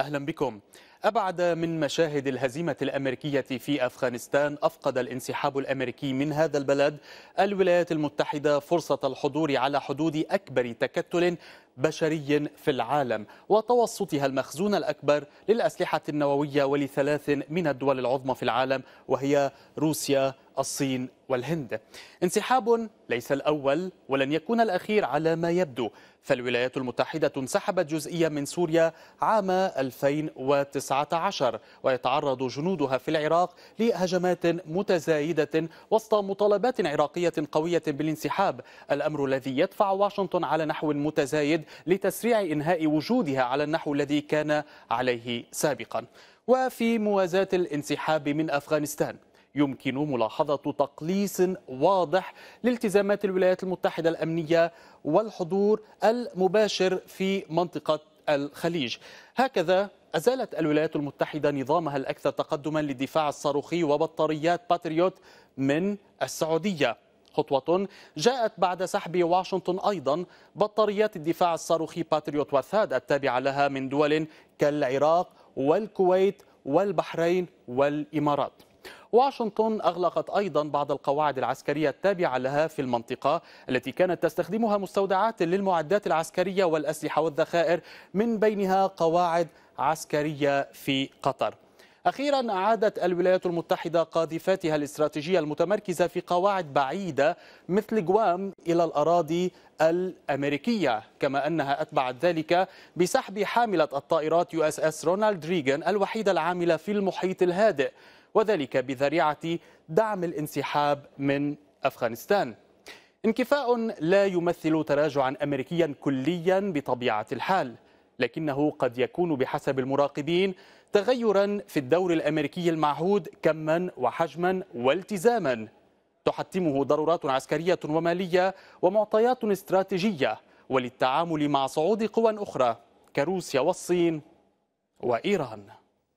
أهلا بكم أبعد من مشاهد الهزيمة الأمريكية في أفغانستان أفقد الانسحاب الأمريكي من هذا البلد الولايات المتحدة فرصة الحضور على حدود أكبر تكتل بشري في العالم وتوسطها المخزون الأكبر للأسلحة النووية ولثلاث من الدول العظمى في العالم وهي روسيا الصين والهند انسحاب ليس الأول ولن يكون الأخير على ما يبدو فالولايات المتحدة انسحبت جزئيا من سوريا عام 2019 ويتعرض جنودها في العراق لهجمات متزايدة وسط مطالبات عراقية قوية بالانسحاب الأمر الذي يدفع واشنطن على نحو متزايد الموعد لتسريع إنهاء وجودها على النحو الذي كان عليه سابقا وفي موازاة الانسحاب من أفغانستان يمكن ملاحظة تقليص واضح لالتزامات الولايات المتحدة الأمنية والحضور المباشر في منطقة الخليج هكذا أزالت الولايات المتحدة نظامها الأكثر تقدما للدفاع الصاروخي وبطاريات باتريوت من السعودية خطوة جاءت بعد سحب واشنطن أيضا بطاريات الدفاع الصاروخي باتريوت وثاد التابعة لها من دول كالعراق والكويت والبحرين والإمارات واشنطن أغلقت أيضا بعض القواعد العسكرية التابعة لها في المنطقة التي كانت تستخدمها مستودعات للمعدات العسكرية والأسلحة والذخائر من بينها قواعد عسكرية في قطر أخيرا أعادت الولايات المتحدة قاذفاتها الاستراتيجية المتمركزة في قواعد بعيدة مثل جوام إلى الأراضي الأمريكية كما أنها أتبعت ذلك بسحب حاملة الطائرات يو اس اس رونالد ريغان الوحيدة العاملة في المحيط الهادئ وذلك بذريعة دعم الانسحاب من أفغانستان انكفاء لا يمثل تراجعا أمريكيا كليا بطبيعة الحال لكنه قد يكون بحسب المراقبين تغيرا في الدور الأمريكي المعهود كما وحجما والتزاما تحتمه ضرورات عسكرية ومالية ومعطيات استراتيجية وللتعامل مع صعود قوى أخرى كروسيا والصين وإيران